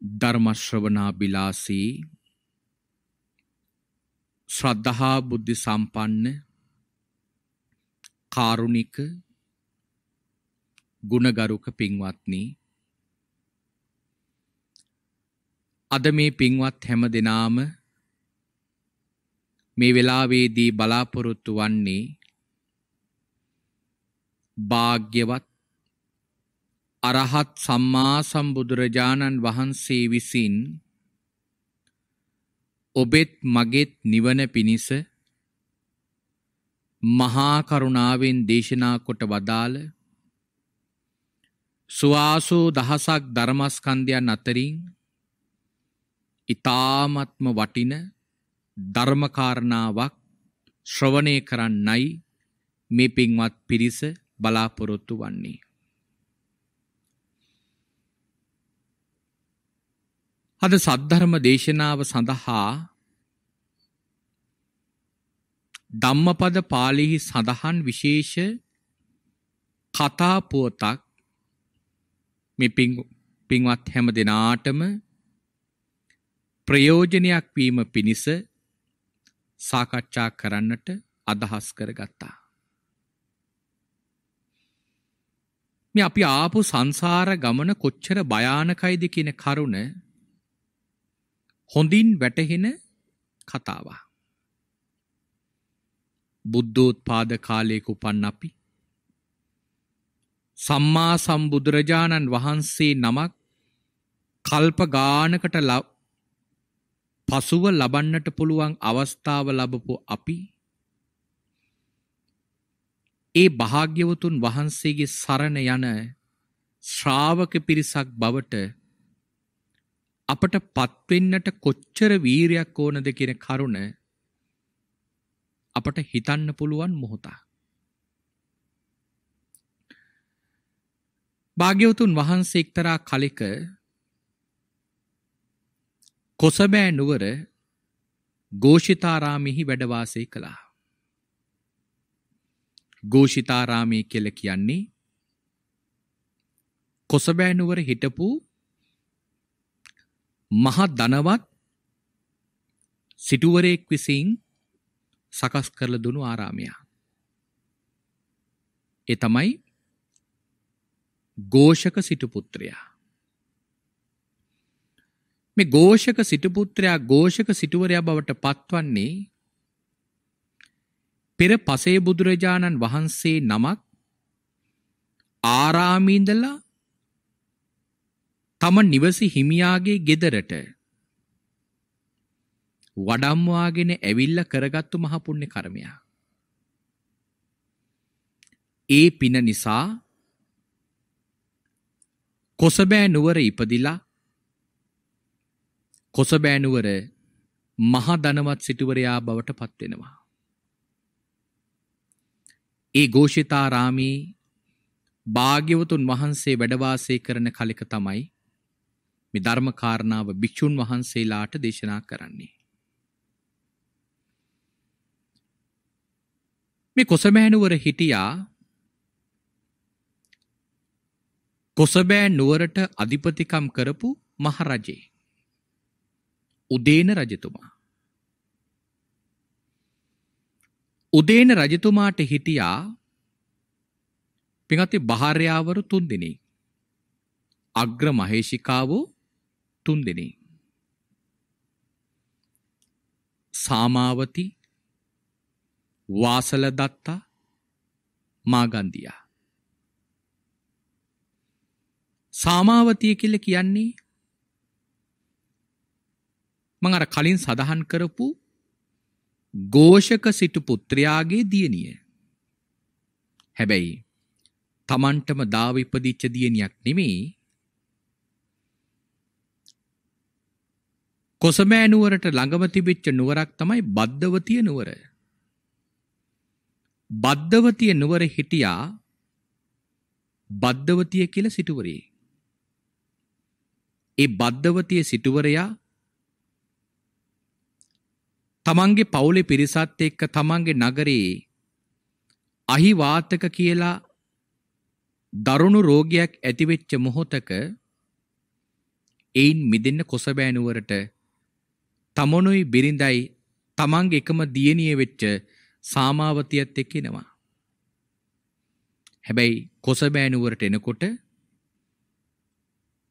ධර්මශ්‍රවනා බිලාසී ශ්‍රද්ධහා බුද්ධි සම්පන්න කාරුණික ගුණගරුක පින්වත්නි අද මේ පින්වත් හැම දෙනාම මේ වෙලාවේදී බලාපොරොත්තු වන්නේ භාග්‍යවත් අරහත් සම්මා සම්බුදුරජාණන් වහන්සේ විසින් ඔබෙත් මගෙත් නිවන පිණිස මහා කරුණාවෙන් දේශනා කොට වදාළ සුවාසූ දහසක් ධර්මස්කන්ධයන් අතරින් ඊ타ත්ම වටින ධර්මකාරණාවක් ශ්‍රවණය කරන්නයි මේ පින්වත් පිරිස බලාපොරොත්තු වන්නේ අද සද්ධර්ම දේශනාව සඳහා ධම්මපද පාලිහි සඳහන් විශේෂ කතා පුවතක් මේ පින්වත් හැම දිනාටම ප්‍රයෝජනයක් වීම පිණිස සාකච්ඡා කරන්නට අදහස් කරගත්තා. මේ අපි ආපු සංසාර ගමන කොච්චර භයානකයිද කියන කරුණ හොඳින් වැටහෙන කතාව. බුද්ධෝත්පාද කාලයක උපන් අපි සම්මා සම්බුදුරජාණන් වහන්සේ නමක් කල්ප ගානකට පසුව ලබන්නට පුළුවන් අවස්ථාව ලැබපු අපි ඒ භාග්‍යවතුන් වහන්සේගේ සරණ යන ශ්‍රාවක පිරිසක් බවට අපට පත්වෙන්නට කොච්චර වීරයක් ඕනද කියන කරුණ අපට හිතන්න පුළුවන් මොහොතක්. භාග්‍යවතුන් වහන්සේ එක්තරා කලෙක කොසබෑ නුවර ගෝෂිතාරාමෙහි වැඩ වාසය කළා. ගෝෂිතාරාමයේ කියලා කියන්නේ කොසබෑ නුවර හිටපු මහ ධනවත් සිටුවරයෙක් විසින් සකස් කරලා දුණු ආරාමයක්. ඒ තමයි ഘോഷක සිටුපුත්‍රයා. මේ ഘോഷක සිටුපුත්‍රයා ഘോഷක සිටුවරයා බවට පත්වන්නේ පෙර පසේ බුදුරජාණන් වහන්සේ නමක් ආරාමේ ඉඳලා තම නිවසි හිමියාගේ ගෙදරට වඩම්වාගෙන ඇවිල්ලා කරගත්තු මහ පුණ්‍ය කර්මයක්. ඒ පින නිසා කොසබෑ නුවර ඉපදිලා කොසබෑ නුවර මහ ධනවත් සිටුවරයා බවට පත් වෙනවා. ඒ ഘോഷිතාරාමේ භාග්‍යවතුන් වහන්සේ වැඩ වාසය කරන කලක තමයි මේ ධර්ම කාරණාව භික්ෂුන් වහන්සේලාට දේශනා කරන්නේ. මේ කොසබෑනුවර හිටියා කොසබෑ නුවරට අධිපතිකම් කරපු මහරජේ උදේන රජතුමා උදේන රජතුමාට හිටියා පිඟති භාර්යාවරු තුන් දෙනෙක් අග්‍ර මහේෂිකාවෝ තුන් දෙනේ. සාමාවති වාසල දත්තා මාගන්දියා. සාමාවතිය කියල කියන්නේ මං අර කලින් සඳහන් කරපු ගෝෂක සිටු පුත්‍රයාගේ දියණිය. හැබැයි තමන්ටම දාව ඉපදිච්ච දියණියක් නෙමෙයි කොසමෑ නුවරට ළඟම තිබිච්ච නුවරක් තමයි බද්දවතිය නුවර. බද්දවතිය නුවර හිටියා බද්දවතිය කියලා සිටුවරේ. ඒ බද්දවතිය සිටුවරයා තමන්ගේ පවුලේ පිරිසත් එක්ක තමන්ගේ නගරයේ අහිවාතක කියලා දරුණු රෝගයක් ඇතිවෙච්ච මොහොතක එයින් මිදෙන්න කොසබෑ නුවරට තමනුයි බිරිඳයි තමන් එකම දියණිය වෙච්ච සාමාවතියත් එක්ක එනවා. හැබැයි කොසබෑ නුවරට එනකොට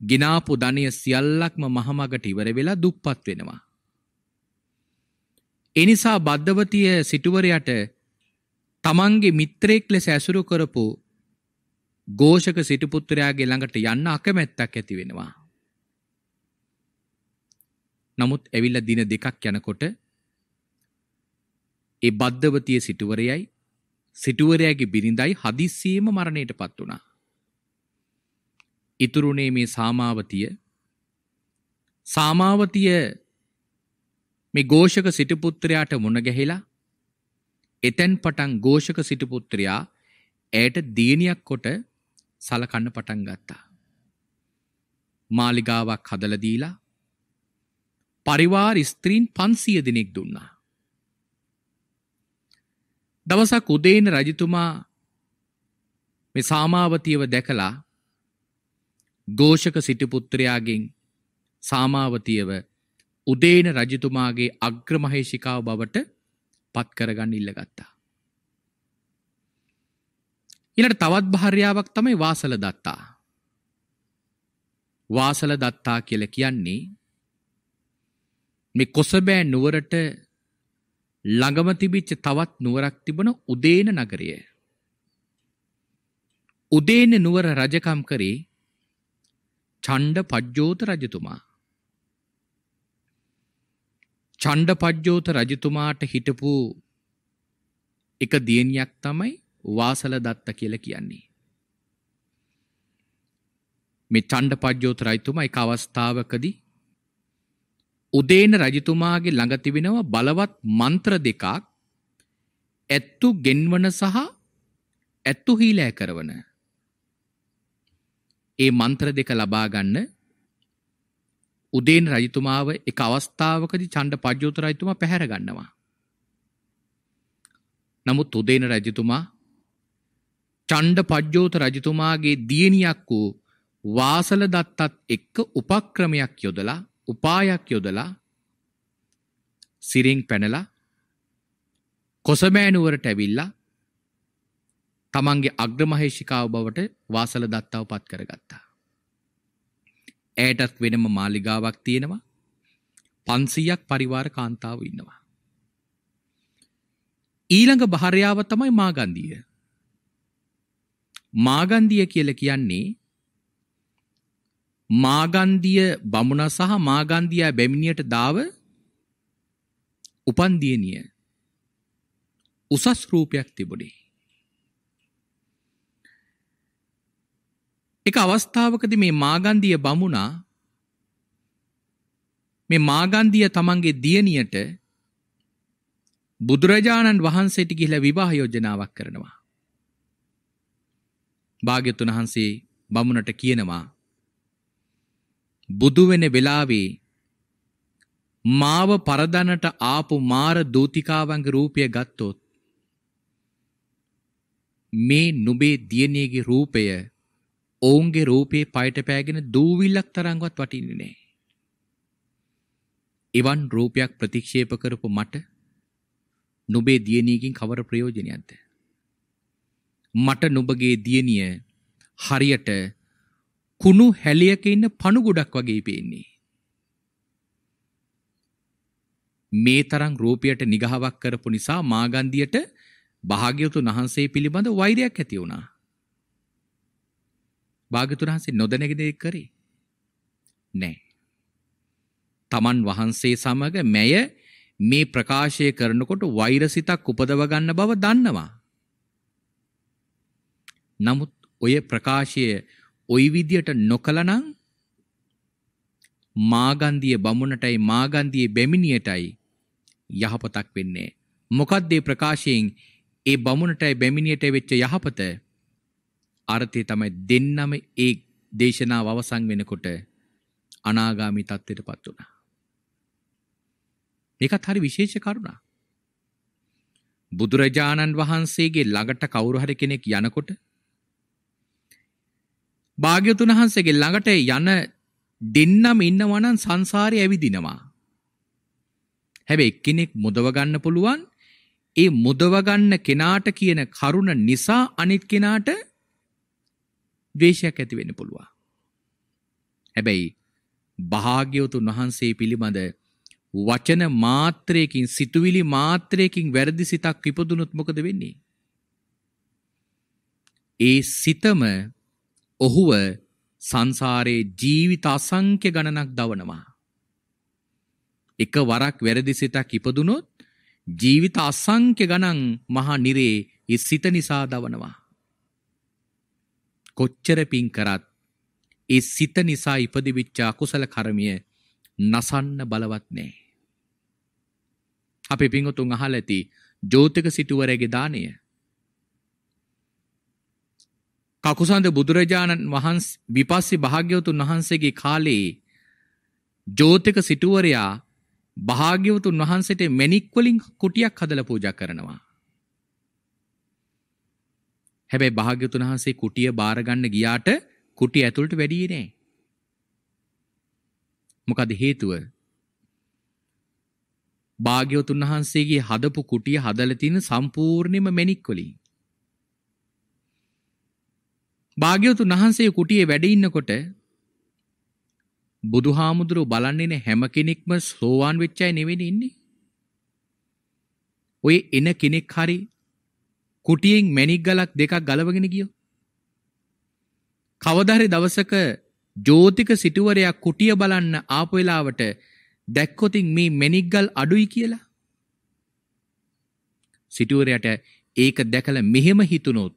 ගినాපු ධනිය සියල්ලක්ම මහමගට ඉවර වෙලා දුප්පත් වෙනවා. ඒ නිසා බද්දවතිය සිටුවරයට තමන්ගේ මිත්‍රයෙක් ලෙස ඇසුරු කරපු ഘോഷක සිටුපුත්‍රයාගේ ළඟට යන්න අකමැත්තක් ඇති වෙනවා. නමුත් ඇවිල්ලා දින දෙකක් යනකොට ඒ බද්දවතිය සිටුවරයයි සිටුවරයාගේ බිරිඳයි හදිස්සියෙම මරණයටපත් වුණා. ඉතුරුනේ මේ සාමාවතිය සාමාවතිය මේ ഘോഷක සිටුපුත්‍රයාට මුණ ගැහිලා එතෙන් පටන් ഘോഷක සිටුපුත්‍රයා ඇයට දියණියක් කොට සලකන්න පටන් ගත්තා. මාලිගාවක් හදලා දීලා පරිවාර ස්ත්‍රීන් 500 දිනෙක් දුන්නා. දවසක් උදේන රජතුමා මේ සාමාවතියව දැකලා ഘോഷක සිටුපුත්‍රයාගෙන් සාමාවතියව උදේන රජතුමාගේ අග්‍රමහේෂිකාව බවට පත් කරගන්න ඉල්ලගත්තා. ඊළඟ තවත් භාර්යාවක් තමයි වාසල දත්තා. වාසල දත්තා කියලා කියන්නේ මේ කොසබෑ නුවරට ළඟම තිබිච්ච තවත් නුවරක් තිබුණ උදේන නගරය. උදේන නුවර රජකම් කරේ චණ්ඩ පජ්ජෝත රජතුමා. චණ්ඩ පජ්ජෝත රජතුමාට හිටපු එක දියණියක් තමයි වාසල දත්ත කියලා කියන්නේ. මේ චණ්ඩ පජ්ජෝත රජතුමා එක අවස්ථාවකදී උදේන රජතුමාගේ ළඟ තිබෙනවා බලවත් මන්ත්‍ර දෙකක් ඇත්තු ගෙන්වන සහ ඇත්තු හීලෑ කරන ඒ මන්ත්‍ර දෙක ලබා ගන්න උදේන රජතුමාව එක අවස්ථාවකදී ඡණ්ඩ පජ්ජෝත රජතුමා පැහැර ගන්නවා නමුත් උදේන රජතුමා ඡණ්ඩ පජ්ජෝත රජතුමාගේ දියණියක් වූ වාසල දත්තත් එක්ක උපක්‍රමයක් යොදලා උපායක් යොදලා සිරින් පැනලා කොසමෑනුවරට ඇවිල්ලා තමන්ගේ අග්‍රමහේෂිකාව බවට වාසල දත්තාව පත් කරගත්තා. ඇයටත් වෙනම මාලිගාවක් තියෙනවා. 500ක් පරිවාර කාන්තාවෝ ඉන්නවා. ඊළඟ භාර්යාව තමයි මාගන්දිය. මාගන්දිය කියලා කියන්නේ මාගන්දිය බමුණ සහ මාගන්දියා බැමිණියට දාව උපන් දියණිය උසස් රූපයක් තිබුණේ. එක අවස්ථාවකදී මේ මාගන්දිය බමුණා මේ මාගන්දිය තමන්ගේ දියණියට බුදුරජාණන් වහන්සේට ගිහිලා විවාහ යෝජනාවක් කරනවා. භාග්‍යතුන් වහන්සේ බමුණට කියනවා බුදු වෙන වෙලාවේ මාව පරදනට ආපු මාර දූතිකාවන්ගේ රූපය ගත්තොත් මේ නුඹේ දියණියගේ රූපය ඔවුන්ගේ රූපේ පයට පෑගෙන දූවිල්ලක් තරම්වත් වටින්නේ නැහැ. එවන් රූපයක් ප්‍රතික්ෂේප කරපු මට නුඹේ දියණියකින් කවර ප්‍රයෝජනයක්ද? මට නුඹගේ දියණිය හරියට කුණු හැලියක ඉන්න පණු ගොඩක් වගේ පේන්නේ. මේ තරම් රූපයට නිගහවක් කරපු නිසා මාගන්දියට භාග්‍යවතුන් වහන්සේ පිළිබඳ වෛරයක් ඇති වුණා. භාග්‍යවතුන් වහන්සේ නොදැනගෙන ඒක කරේ. නෑ. තමන් වහන්සේ සමග මෙය මේ ප්‍රකාශය කරනකොට වෛරසිතක් උපදව ගන්න බව දන්නවා. නමුත් ඔය ප්‍රකාශය ওই විදියට නොකලනං මාගන්දිය බමුණටයි මාගන්දිය බැමිණියටයි යහපතක් වෙන්නේ. මොකද්දේ ප්‍රකාශයෙන් ඒ බමුණටයි බැමිණියට වෙච්ච යහපත අර්ථය තමයි දෙන්නම ඒ දේශනාව අවසන් වෙනකොට අනාගාමි තත්ත්වයට පත් වුණා. මේකත් හරි විශේෂ කරුණා. බුදුරජාණන් වහන්සේගේ ළඟට කවුරු හරි කෙනෙක් යනකොට භාග්‍යතුන් වහන්සේගේ ළඟට යන දෙන්නම ඉන්නවා නම් සංසාරේ ඇවිදිනවා. හැබැයි කෙනෙක් මුදව ගන්න පුළුවන්. ඒ මුදව ගන්න කෙනාට කියන කරුණ නිසා අනිත් කෙනාට ද්වේෂයක් ඇති වෙන්න පුළුවන්. හැබැයි භාග්‍යවතුන් වහන්සේ පිළිබඳ වචන මාත්‍රයකින් සිතුවිලි මාත්‍රයකින් වැරදි සිතක් ඉපදුනොත් මොකද වෙන්නේ? ඒ සිතම ඔහුව සංසාරයේ ජීවිත අසංඛ්‍ය ගණනක් දවනවා. එක වරක් වැරදි සිතක් ඉපදුනොත් ජීවිත අසංඛ්‍ය ගණන් මහා නිරේ ඒ සිත නිසා දවනවා. කොච්චර පින් කරත් ඒ සිත නිසා ඉපදිවිච්ච අකුසල කර්මිය නසන්න බලවත් නෑ. අපේ පින්වතුන් අහලා ඇති ජෝතික සිටුවරගේ දානය කකුසඳ බුදුරජාණන් වහන්ස් විපස්සි භාග්‍යවතුන් වහන්සේගේ කාලයේ ජෝතක සිටුවරයා භාග්‍යවතුන් වහන්සේට මැණික්වලින් කුටියක් හදලා පූජා කරනවා. හැබැයි භාග්‍යවතුන් වහන්සේ කුටිය බාර ගන්න ගියාට කුටිය ඇතුළට වැඩියේ නෑ. මොකද හේතුව? භාග්‍යවතුන් වහන්සේගේ හදපු කුටිය හදලා තියෙන සම්පූර්ණයෙන්ම මැණික්වලින්. භාග්‍යවතුන් වහන්සේ කුටියේ වැඩ ඉන්නකොට බුදුහාමුදුරුව බලන්නේ හැම කෙනෙක්ම සෝවාන් වෙච්ච අය නෙවෙයි ඉන්නේ. ඔය එන කෙනෙක් හරි කුටියෙන් මැණික් ගලක් දෙකක් ගලවගෙන ගියෝ. කවදාහරි දවසක ජෝතික සිටුවරයා කුටිය බලන්න ආපු වෙලාවට දැක්කොතින් මේ මැණික් ගල් අඩුයි කියලා. සිටුවරයාට ඒක දැකලා මෙහෙම හිතුනොත්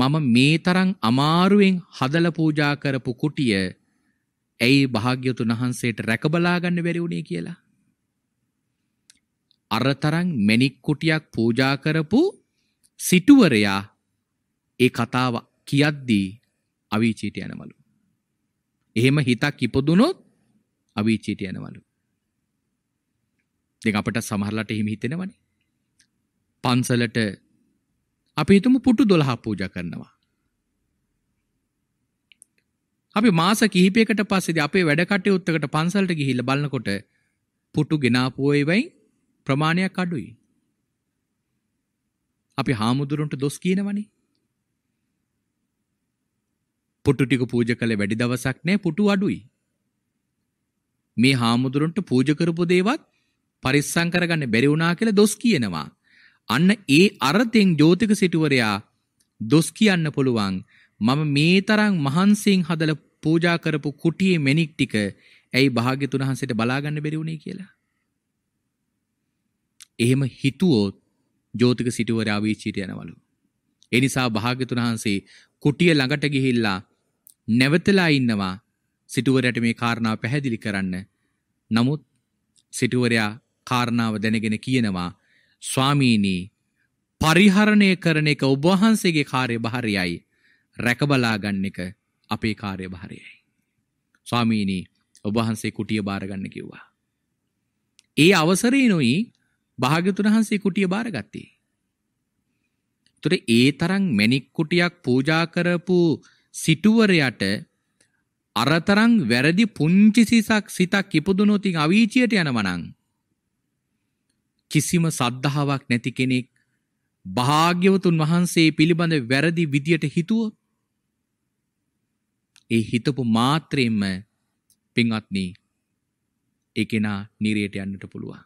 මම මේ තරම් අමාරුවෙන් හදලා පූජා කරපු කුටිය ඇයි භාග්‍යතුන් වහන්සේට රැකබලා ගන්න බැරි වුණේ කියලා. අර තරම් මෙනික් කුටියක් පූජා කරපු සිටුවරයා ඒ කතාව කියද්දී අවීචීට යනවලු. එහෙම හිතක් ඉපදුනොත් අවීචීට යනවලු. දැන් අපිට සමහරලාට එහෙම හිතෙනවනේ. පන්සලට අපි හිතමු පුටු 12ක් පූජා කරනවා. අපි මාස කිහිපයකට පස්සේදී අපේ වැඩ කටයුත්තකට පන්සලට ගිහිල්ලා බලනකොට පුටු ගෙනාපු ඒවායින් ප්‍රමාණයක් අඩුයි. අපි හාමුදුරන්ට දොස් කියනවනේ. පුටු ටික පූජා කළේ වැඩි දවසක් නෑ පුටු අඩුයි. මේ හාමුදුරන්ට පූජා කරපු දේවත් පරිස්සම් කරගන්න බැරි වුණා කියලා දොස් කියනවා. අන්න ඒ අර්ථයෙන් ජෝතික සිටුවරයා දොස් කියන්න පුළුවන් මම මේ තරම් මහන්සියෙන් හදලා පූජා කරපු කුටියේ මෙනික් ටික ඇයි භාග්‍යතුන් වහන්සේට බලා ගන්න බැරි වුණේ කියලා. එහෙම හිතුවොත් ජෝතික සිටුවරයා අවීචීට යනවලු. ඒ නිසා භාග්‍යතුන් වහන්සේ කුටිය ළඟට ගිහිල්ලා නැවතලා ඉන්නවා සිටුවරයට මේ කාරණාව පැහැදිලි කරන්න. නමුත් සිටුවරයා කාරණාව දැනගෙන කියනවා ස්වාමීනී පරිහරණය කරන එක ඔබ වහන්සේගේ කාර්යභාරයයි රැකබලා ගන්න එක අපේ කාර්යභාරයයි. ස්වාමීනී ඔබ වහන්සේ කුටිය බාර ගන්න කිව්වා. ඒ අවසරේ නොයි භාග්‍යතුන් වහන්සේ කුටිය බාරගත්තේ. ඒතර ඒ තරම් මණික් කුටියක් පූජා කරපු සිටුවරයට අරතරම් වැරදි පුංචි සිසක් සිතක් ඉපදුනොත් ඉතින් අවීචියට යනවා නම් කිසිම සද්ධාාවක් නැති කෙනෙක් භාග්‍යවතුන් වහන්සේ පිළිබඳ වැරදි විදියට හිතුවොත් ඒ හිතපු මාත්‍රයෙන්ම පින්වත්නි ඒ කෙනා නිරයට යන්නට පුළුවන්.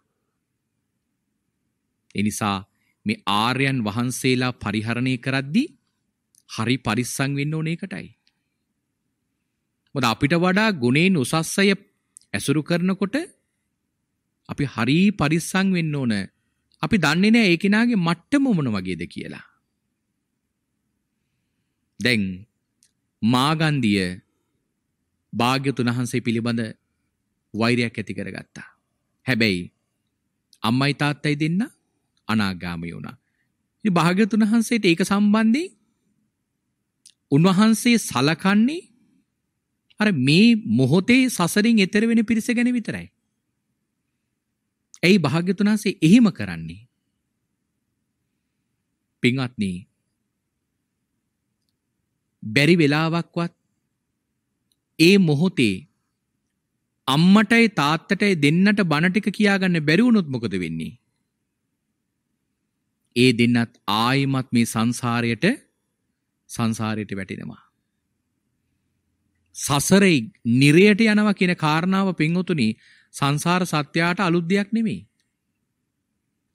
ඒ නිසා මේ ආර්යයන් වහන්සේලා පරිහරණය කරද්දී හරි පරිස්සම් වෙන්න ඕන එකටයි. මොකද අපිට වඩා ගුණෙන් උසස්සය ඇසුරු කරනකොට අපි හරි පරිස්සම් වෙන්න ඕන. අපි දන්නේ නැහැ ඒ කෙනාගේ මට්ටම මොන වගේද කියලා. දැන් මාගන්දිය භාග්‍යතුන් වහන්සේ පිළිබඳ වෛරයක් ඇති කරගත්තා. හැබැයි අම්මයි තාත්තයි දෙන්න අනාගාමී වුණා. ඉතින් භාග්‍යතුන් වහන්සේට ඒක සම්බන්ධයෙන් උන්වහන්සේ සලකන්නේ අර මේ මොහොතේ සසරින් එතර වෙන පිරිස ගැන විතරයි. ඇයි භාග්‍යතුන් වහන්සේ එහෙම කරන්නේ? පින්වත්නි බැරි වෙලාවක්වත් ඒ මොහොතේ අම්මටයි තාත්තටයි දෙන්නට බණ ටික කියාගන්න බැරි වුණොත් මොකද වෙන්නේ? ඒ දෙන්නත් ආයිමත් මේ සංසාරයට සංසාරයට වැටෙනවා. සසරේ නිරයට යනවා කියන කාරණාව පින්වතුනි සංසාර සත්‍යයට අලුත් දෙයක් නෙමෙයි.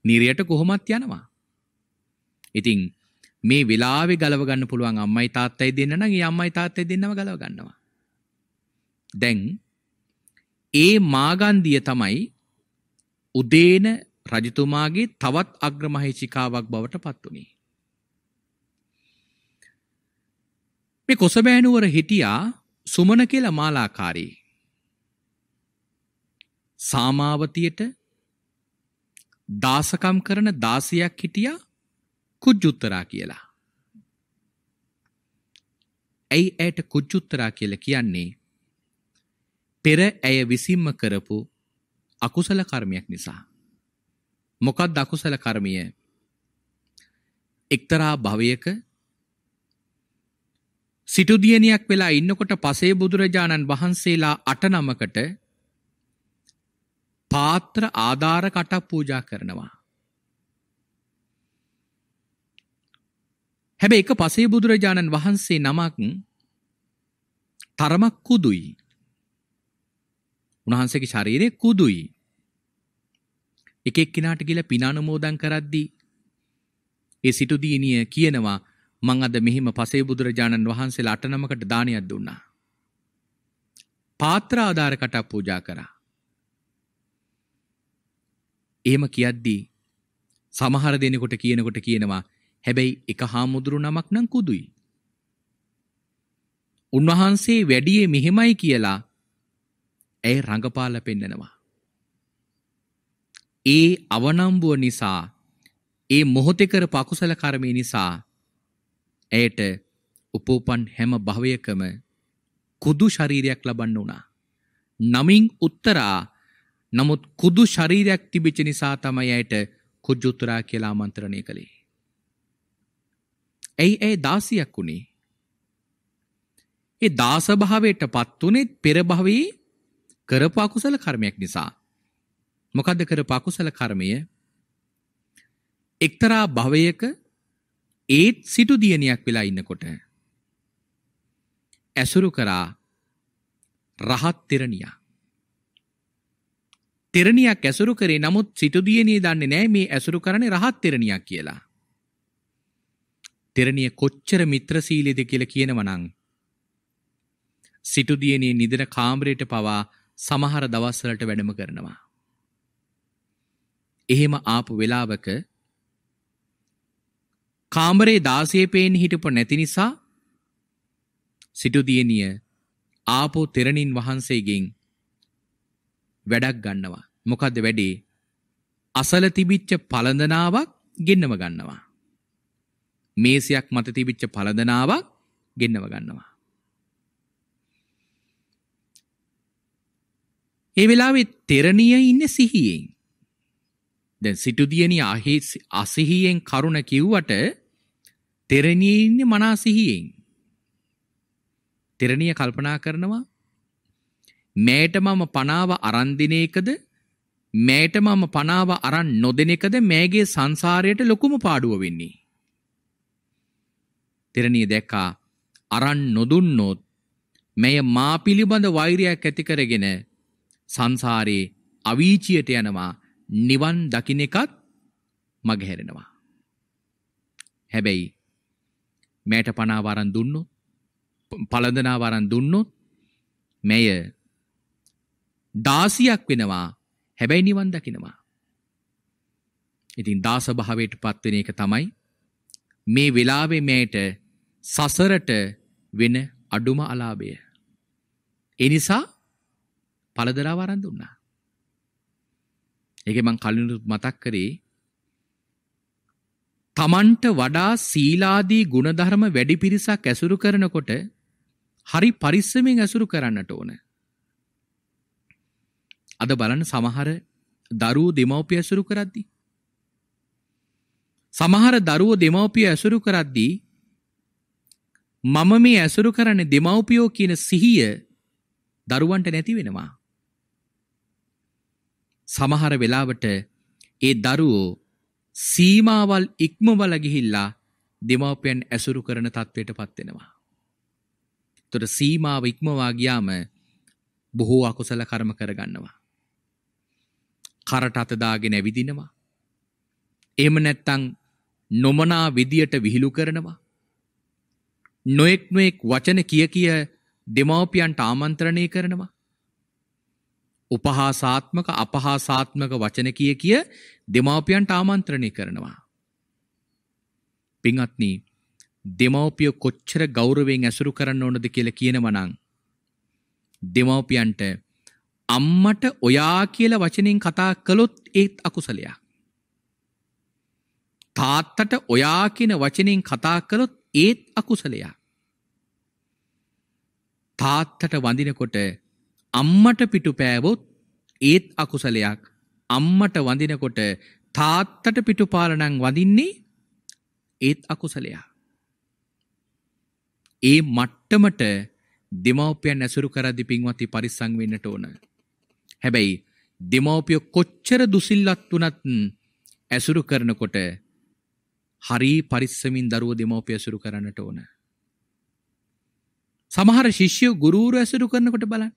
නිරයට කොහොමත් යනවා. ඉතින් මේ වෙලාවේ ගලව ගන්න පුළුවන් අම්මයි තාත්තයි දෙන්න නම් ඒ අම්මයි තාත්තයි දෙන්නම ගලව ගන්නවා. දැන් ඒ මාගන්දිය තමයි උදේන රජතුමාගේ තවත් අග්‍රමහේෂිකාවක් බවට පත් වුණේ. මේ කොසබෑනුවර හිටියා සුමන කියලා මාලාකාරී. සාමාවතියට දාසකම් කරන දාසියක් හිටියා කුජ්ජුත්තරා කියලා. ඇයි ඇයට කුජ්ජුත්තරා කියලා කියන්නේ? පෙර ඇය විසින්ම කරපු අකුසල කර්මයක් නිසා. මොකක්ද අකුසල කර්මය? එක්තරා භවයක සිටු දියණියක් වෙලා ඉන්නකොට පසේ බුදුරජාණන් වහන්සේලා අට නමකට පාත්‍ර ආධාර කටක් පූජා කරනවා. හැබැයි එක පසේ බුදුරජාණන් වහන්සේ නමක් තරමක් කුදුයි. උන්වහන්සේගේ ශරීරය කුදුයි. එක එක්කිනාට කියලා පින අනුමෝදන් කරද්දී ඒ සිටු දිනිය කියනවා මං අද මෙහිම පසේ බුදුරජාණන් වහන්සේලා අටනමකට දානයක් දුන්නා. පාත්‍ර ආධාර කටක් පූජා කරා. එහෙම කියද්දී සමහර දෙනෙකුට කියනකොට කියනවා හැබැයි එක හාමුදුරු නමක් නම් කුදුයි. උන්වහන්සේ වැඩියේ මෙහෙමයි කියලා ඇය රඟපාලා පෙන්නනවා. ඒ අවනම්බුව නිසා ඒ මොහොතේ කරපු අකුසල කර්මය නිසා ඇයට උපෝපන් හැම භවයකම කුදු ශරීරයක් ලබන්න වුණා. නමින් උත්තරා නමුත් කුදු ශරීරයක් තිබිච්ච නිසා තමයි ඇයට කුජුතරා කියලා ආමන්ත්‍රණය කළේ. ඇයි ඇය දාසියක් වුණේ? ඒ දාස භාවයට පත් උනේ පෙර භවයේ කරපු අකුසල කර්මයක් නිසා. මොකද්ද කරපු අකුසල කර්මය? එක්තරා භවයක ඒත් සිටු දියණියක් වෙලා ඉන්නකොට ඇසුරු කරා රහත් තිරණියා තෙරණියක් ඇසුරු කරේ නමුත් සිටුදියණිය දන්නේ නැහැ මේ ඇසුරු කරන්නේ රහත් තෙරණියක් කියලා. තෙරණිය කොච්චර මිත්‍ර සීලෙද කියලා කියනවනම් සිටුදියණිය නිදන කාමරයට පවා සමහර දවස්වලට වැඩම කරනවා. එහෙම ආපු වෙලාවක කාමරේ දාසයේ පේන හිටපො නැති නිසා සිටුදියණිය ආපෝ තෙරණින් වහන්සේගෙන් වැඩක් ගන්නවා. මොකද්ද වැඩේ? අසල තිබිච්ච පළඳනාවක් ගෙන්නව ගන්නවා. මේසයක් මත තිබිච්ච පළඳනාවක් ගෙන්නව ගන්නවා. ඒ වෙලාවේ තෙරණිය ඉන්නේ සිහියෙන්. දැන් සිටුදියණිය අසිහියෙන් කරුණ කිව්වට තෙරණිය ඉන්නේ මනසිහියෙන්. තෙරණිය කල්පනා කරනවා මෑයට මම පනාව අරන් දෙන එකද මෑයට මම පනාව අරන් නොදෙන එකද මෑගේ සංසාරයට ලොකුම පාඩුව වෙන්නේ. තෙරණිය දැක්කා අරන් නොදුන්නොත් මෙය මා පිළිබඳ වෛරයක් ඇති කරගෙන සංසාරේ අවීචියට යනවා නිවන් දකින්න එකත් මගහැරෙනවා. හැබැයි මෑට පනාව අරන් දුන්නොත් පළඳනාව අරන් දුන්නොත් මෙය දාසියක් වෙනවා හැබැයි නිවන් දකිනවා. ඉතින් දාස භාවයට පත්වෙන එක තමයි මේ වෙලාවේ මේට සසරට වෙන අඩුම අලාභය. ඒ නිසා පළදරාව අරන් දුන්නා. ඒකේ මං කලිනුත් මතක් කරේ තමන්ට වඩා සීලාදී ගුණධර්ම වැඩි පිරිසක් ඇසුරු කරනකොට හරි පරිස්සමෙන් ඇසුරු කරන්නට ඕනේ. අද බලන්න සමහර දරුවෝ දෙමව්පිය ඇසුරු කරද්දී සමහර දරුවෝ දෙමව්පිය ඇසුරු කරද්දී මම මේ ඇසුරු කරන්නේ දෙමව්පියෝ කියන සිහිය දරුවන්ට නැති වෙනවා. සමහර වෙලාවට ඒ දරුවෝ සීමාවල් ඉක්මවල ගිහිල්ලා දෙමව්පියන් ඇසුරු කරන තත්වයටපත් වෙනවා. එතකොට සීමාව ඉක්මවා ගියාම බොහෝ අකුසල කර්ම කරගන්නවා. කරට අතදාගෙන ඇවිදිනවා. එහෙම නැත්තම් නොමනා විදියට විහිළු කරනවා. නොඑක් නොඑක් වචන කිය කිය දෙමාපියන්ට ආමන්ත්‍රණය කරනවා. උපහාසාත්මක අපහාසාත්මක වචන කිය කිය දෙමාපියන්ට ආමන්ත්‍රණය කරනවා. පින්වත්නි දෙමව්පිය කොච්චර ගෞරවයෙන් ඇසුරු කරන්න ඕනද කියලා කියනවනම් දෙමව්පියන්ට අම්මට ඔයා කියල වචනින් කතා කළොත් ඒත් අකුසලයක්. තාත්තට ඔයා කියන වචනින් කතා කළොත් ඒත් අකුසලයක්. තාත්තට වඳිනකොට අම්මට පිටුපෑවොත් ඒත් අකුසලයක්. අම්මට වඳිනකොට තාත්තට පිටුපාලනං වඳින්නේ ඒත් අකුසලයා. ඒ මට්ටමට දෙමව්පියන් ඇසුරු කරදි පින්වත්ති පරිස්සං වෙන්නට ඕන. හැබැයි දෙමෝපිය කොච්චර දුසිල්ලත් වනත් ඇසුරු කරනකොට හරි පරිස්සමින් දරුව දෙමෝපිය ඇසුරු කරන්නට ඕන. සමහර ශිෂ්‍යෝ ගුරුවරු ඇසුරු කරනකොට බලන්න.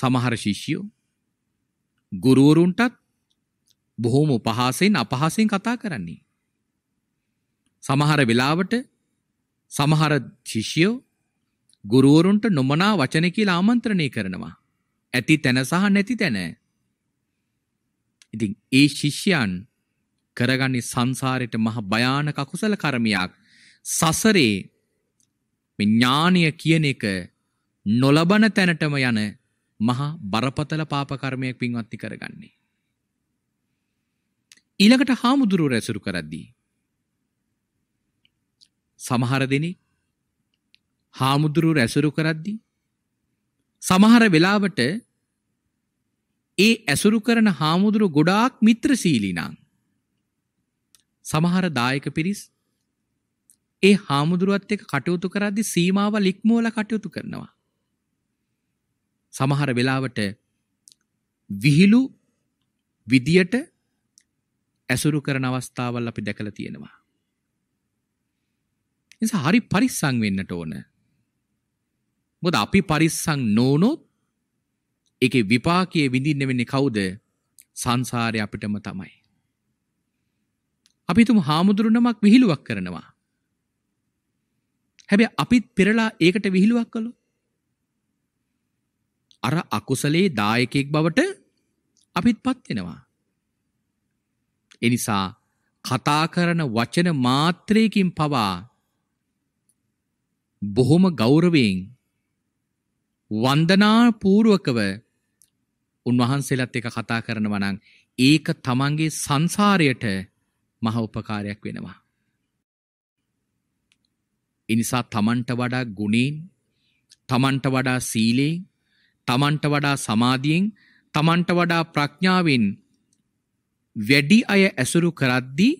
සමහර ශිෂ්‍යෝ ගුරුවරුන්ටත් බොහොම උපහාසයෙන් අපහාසයෙන් කතා කරන්නේ. සමහර වෙලාවට සමහර ශිෂ්‍යෝ ගුරුවරුන්ට නොමනා වචන කියලා ආමන්ත්‍රණය කරනවා. ඇති තැන සහ නැති තැන. ඉතින් ඒ ශිෂ්‍යයන් කරගන්නේ සංසාරයට මහ භයානක අකුසල කර්මයක්. සසරේ මේ ඥානීය කියන එක නොලබන තැනටම යන මහා බරපතල පාප කර්මයක් පින්වත්නි කරගන්නේ. ඊළඟට හාමුදුරුවෝ රැසුරු කරද්දී සමහර දෙනෙක් හාමුදුරුවෝ රැසුරු කරද්දී සමහර වෙලාවට ඒ ඇසුරු කරන හාමුදුරු ගොඩාක් මිත්‍රශීලී නම් සමහර දායක පිරිස් ඒ හාමුදුරුවත් එක්ක කටයුතු කරද්දී සීමාව ලික්මෝලා කටයුතු කරනවා. සමහර වෙලාවට විහිළු විදියට ඇසුරු කරන අවස්ථාවල් අපි දැකලා තියෙනවා. නිසා හරි පරිස්සම් වෙන්නට ඕනේ. මොකද අපි පරිස්සම් නොවුනොත් ඒකේ විපාකයේ විඳින්න වෙන්නේ කවුද? සංසාරේ අපිටම තමයි. අපි තුමු හාමුදුරුනමක් විහිළුවක් කරනවා. හැබැයි අපිත් පෙරලා ඒකට විහිළුවක් කළොත් අර අකුසලේ දායකයෙක් බවට අපිත්පත් වෙනවා. ඒ නිසා කතා කරන වචන මාත්‍රයකින් පවා බොහොම ගෞරවයෙන් වන්දනාපූර්ුවකව උන්වහන්සේලත් එක කතා කරනවා නම් ඒක තමන්ගේ සංසාරයට මහ උපකාරයක් වෙනවා. එනිසා තමන්ට වඩා ගුණෙන් තමන්ට වඩා සීලෙන් තමන්ට වඩා සමාධියෙන් තමන්ට වඩා ප්‍රඥාවෙන් වැඩි අය ඇසුරු කරද්දී